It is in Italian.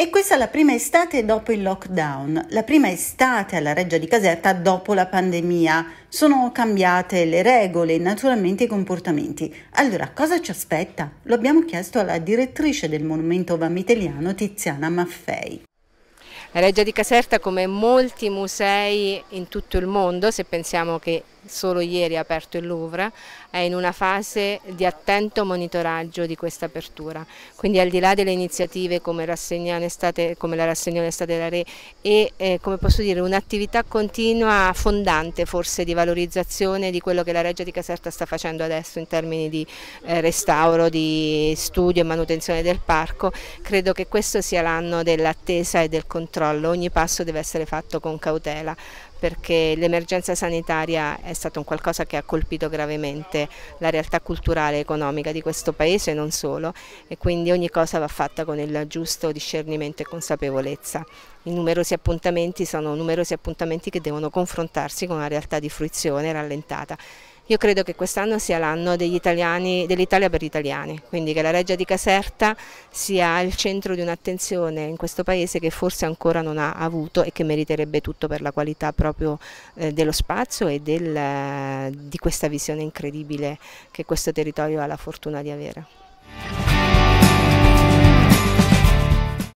E questa è la prima estate dopo il lockdown, la prima estate alla Reggia di Caserta dopo la pandemia. Sono cambiate le regole e naturalmente i comportamenti. Allora, cosa ci aspetta? Lo abbiamo chiesto alla direttrice del Monumento Vamiteliano, Tiziana Maffei. La Reggia di Caserta, come molti musei in tutto il mondo, se pensiamo che solo ieri ha aperto il Louvre, è in una fase di attento monitoraggio di questa apertura. Quindi al di là delle iniziative come, estate, come la rassegna estate della Re e eh, come posso dire un'attività continua fondante forse di valorizzazione di quello che la Reggia di Caserta sta facendo adesso in termini di eh, restauro, di studio e manutenzione del parco, credo che questo sia l'anno dell'attesa e del controllo, ogni passo deve essere fatto con cautela perché l'emergenza sanitaria è stato un qualcosa che ha colpito gravemente la realtà culturale e economica di questo paese e non solo e quindi ogni cosa va fatta con il giusto discernimento e consapevolezza. I numerosi appuntamenti sono numerosi appuntamenti che devono confrontarsi con una realtà di fruizione rallentata. Io credo che quest'anno sia l'anno dell'Italia per gli italiani, quindi che la Reggia di Caserta sia il centro di un'attenzione in questo paese che forse ancora non ha avuto e che meriterebbe tutto per la qualità proprio eh, dello spazio e del, eh, di questa visione incredibile che questo territorio ha la fortuna di avere.